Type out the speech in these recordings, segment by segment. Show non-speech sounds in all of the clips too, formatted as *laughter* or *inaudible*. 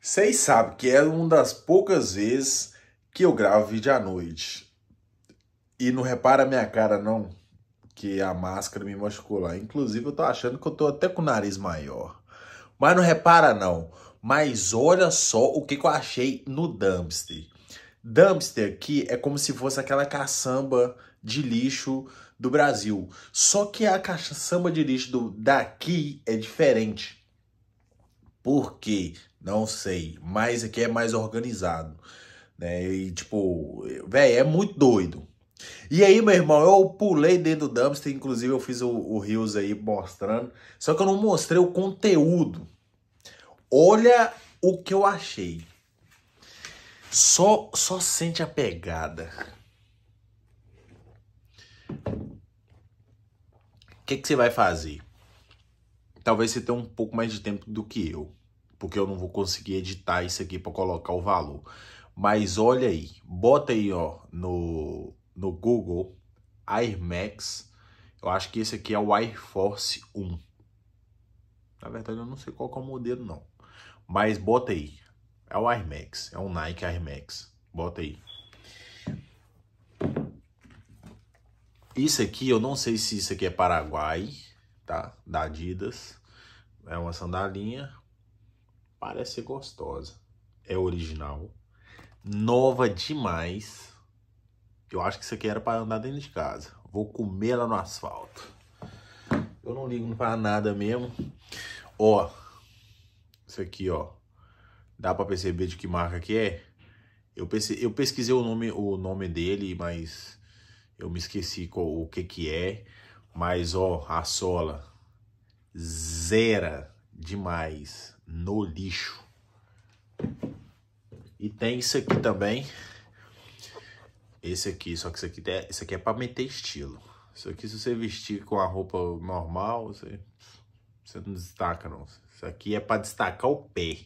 Vocês sabem que é uma das poucas vezes que eu gravo vídeo à noite. E não repara a minha cara não, que a máscara me machucou lá. Inclusive eu tô achando que eu tô até com o nariz maior. Mas não repara não. Mas olha só o que, que eu achei no dumpster. Dumpster aqui é como se fosse aquela caçamba de lixo do Brasil. Só que a caçamba de lixo do, daqui é diferente. Por quê? Não sei. Mas aqui é, é mais organizado. Né? E tipo, velho, é muito doido. E aí, meu irmão, eu pulei dentro do dumpster, inclusive eu fiz o, Rios aí mostrando, só que eu não mostrei o conteúdo. Olha o que eu achei. Só, só sente a pegada. O que, que você vai fazer? Talvez você tenha um pouco mais de tempo do que eu, porque eu não vou conseguir editar isso aqui para colocar o valor. Mas olha aí, bota aí ó, no, no Google Air Max. Eu acho que esse aqui é o Air Force 1. Na verdade, eu não sei qual é o modelo, não. Mas bota aí. É o Air Max. É um Nike Air Max. Bota aí. Isso aqui, eu não sei se isso aqui é Paraguai tá? Da Adidas. É uma sandalinha. Parece gostosa. É original. Nova demais. Eu acho que isso aqui era para andar dentro de casa. Vou comer ela no asfalto. Eu não ligo para nada mesmo. Ó. Isso aqui, ó. Dá para perceber de que marca que é? Eu, eu pesquisei o nome, o nome dele, mas eu me esqueci qual, o que que é. Mas ó, a sola zera demais no lixo. E tem isso aqui também. Esse aqui, só que isso aqui é, isso aqui é para meter estilo. Isso aqui se você vestir com a roupa normal, você, você não destaca não. Isso aqui é para destacar o pé.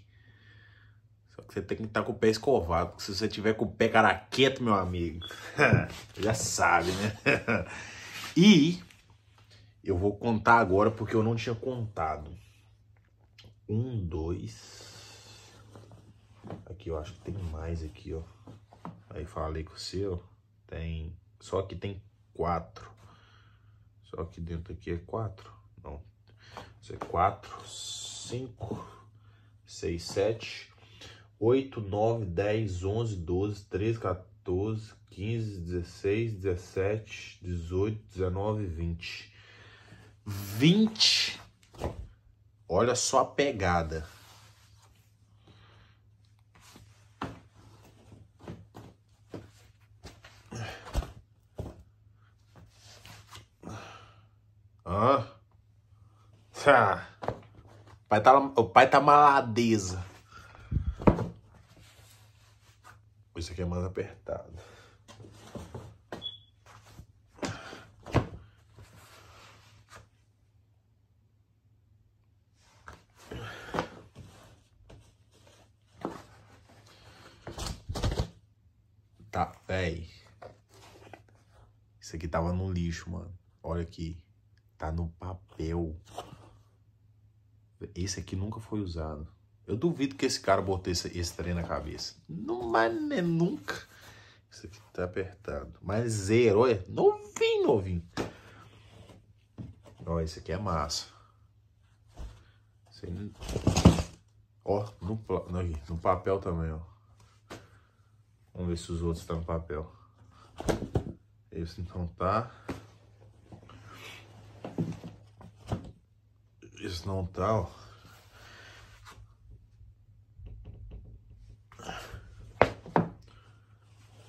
Só que você tem que estar tá com o pé escovado, porque se você tiver com o pé caraqueto, meu amigo, *laughs* já sabe, né? *laughs* e eu vou contar agora porque eu não tinha contado. Um, dois. Aqui eu acho que tem mais aqui, ó. Aí falei com você, ó. Tem. Só que tem quatro. Só que dentro aqui é quatro. Não. Isso é quatro, cinco, seis, sete, oito, nove, dez, onze, doze, treze, 14, 15, 16, 17, 18, 19, 20. 20. Olha só a pegada. Ah. pai tá, o pai tá maladeza. Isso aqui é mais apertado. Tá, véi. Isso aqui tava no lixo, mano. Olha aqui. Tá no papel. Esse aqui nunca foi usado. Eu duvido que esse cara botou esse, esse trem na cabeça. Não, mas nem né, nunca. Isso aqui tá apertado. Mas zero, olha. Novinho, novinho. Ó, esse aqui é massa. Ó, no, no, no papel também, ó. Vamos ver se os outros estão no papel. Esse então tá. Esse não tá, ó.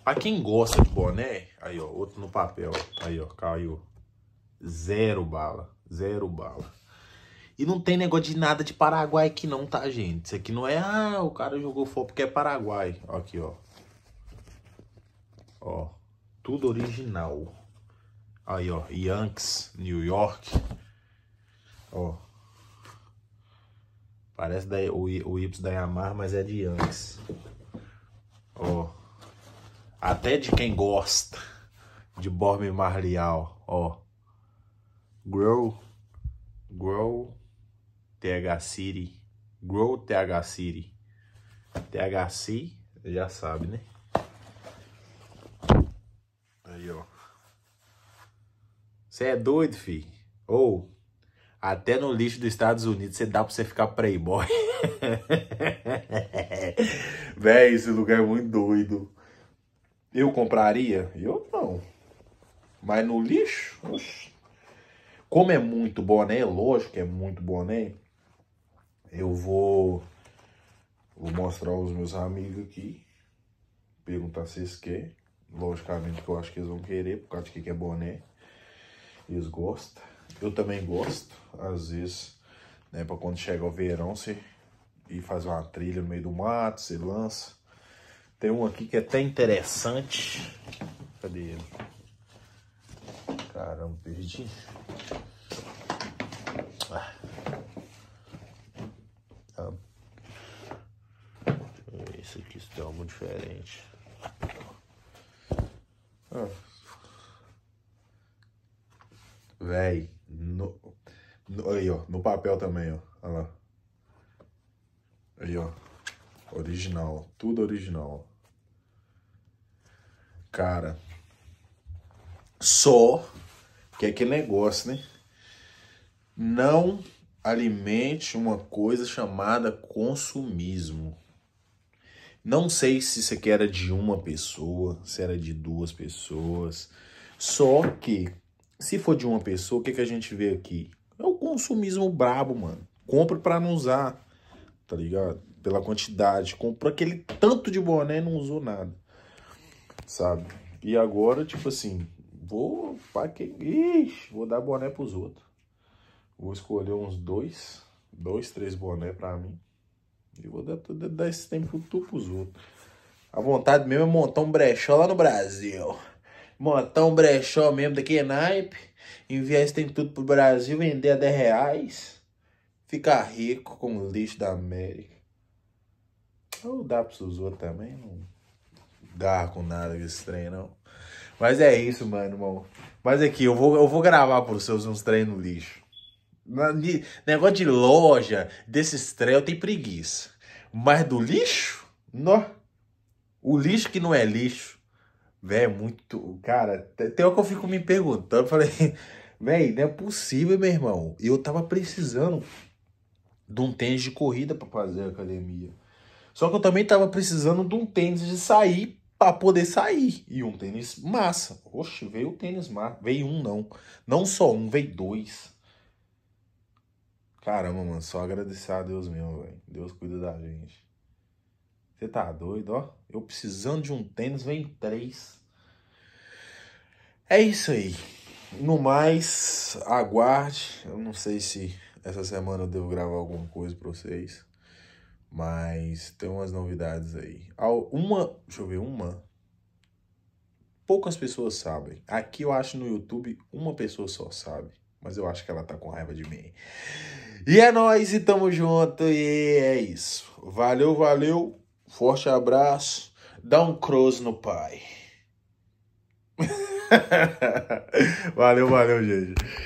Pra quem gosta de boné, aí ó, outro no papel, aí ó, caiu. Zero bala, zero bala. E não tem negócio de nada de Paraguai aqui não, tá, gente? Isso aqui não é, ah, o cara jogou fogo porque é Paraguai. Aqui, ó, Ó, tudo original. Aí, ó, Yanks, New York. Ó. Parece da, o, o Y da Yamaha, mas é de Yanks. Ó. Até de quem gosta de Borme Marlial, ó. Grow, Grow TH City, Grow TH City. THC, já sabe, né? ó. Você é doido, fi? Ou, oh, até no lixo dos Estados Unidos você dá pra você ficar playboy. *laughs* Véi, esse lugar é muito doido. Eu compraria? Eu não. Mas no lixo? Oxi. Como é muito boné, lógico que é muito boné, eu vou, vou mostrar os meus amigos aqui. Perguntar se eles querem. Logicamente que eu acho que eles vão querer, por causa de que é boné. Eles gostam. Eu também gosto, às vezes, né? Pra quando chega o verão, você ir fazer uma trilha no meio do mato, você lança. Tem um aqui que é até interessante. Cadê ele? Caramba, perdi. Ah. Ah. Esse aqui está muito diferente. Véi. No, no, aí, ó. No papel também, ó. Olha lá. Aí, ó. Original. Tudo original. Cara. Só que é aquele negócio, né? Não alimente uma coisa chamada consumismo. Não sei se isso aqui era de uma pessoa, se era de duas pessoas. Só que, se for de uma pessoa, o que, que a gente vê aqui? É o consumismo brabo, mano. Compra para não usar, tá ligado? Pela quantidade. Comprou aquele tanto de boné e não usou nada, sabe? E agora, tipo assim, vou... Pra quem? Ixi, vou dar boné pros outros. Vou escolher uns dois, dois, três boné pra mim. Eu vou dar, dar esse tempo tudo pros outros. A vontade mesmo é montar um brechó lá no Brasil. Montar um brechó mesmo daqui é naipe. Enviar esse tempo tudo pro Brasil, vender a 10 reais. Ficar rico com o lixo da América. Ou dá pros outros também, não dá com nada desse trem, não. Mas é isso, mano, irmão. Mas aqui, eu vou, eu vou gravar pros seus uns treinos lixo negócio de loja, desses trem, eu tenho preguiça. Mas do lixo, nó. O lixo que não é lixo, velho, é muito. Cara, tem hora que eu fico me perguntando. Eu falei, *laughs* velho, não é possível, meu irmão. Eu tava precisando de um tênis de corrida para fazer academia. Só que eu também tava precisando de um tênis de sair para poder sair. E um tênis massa. Oxe, veio o tênis massa. Veio um, não. Não só um, veio dois. Caramba, mano, só agradecer a Deus mesmo, velho. Deus cuida da gente. Você tá doido, ó? Eu precisando de um tênis, vem três. É isso aí. No mais, aguarde. Eu não sei se essa semana eu devo gravar alguma coisa pra vocês. Mas tem umas novidades aí. Uma, deixa eu ver, uma. Poucas pessoas sabem. Aqui eu acho no YouTube, uma pessoa só sabe. Mas eu acho que ela tá com raiva de mim. E é nós e tamo junto. E é isso. Valeu, valeu. Forte abraço. Dá um cross no pai. *laughs* valeu, valeu, gente.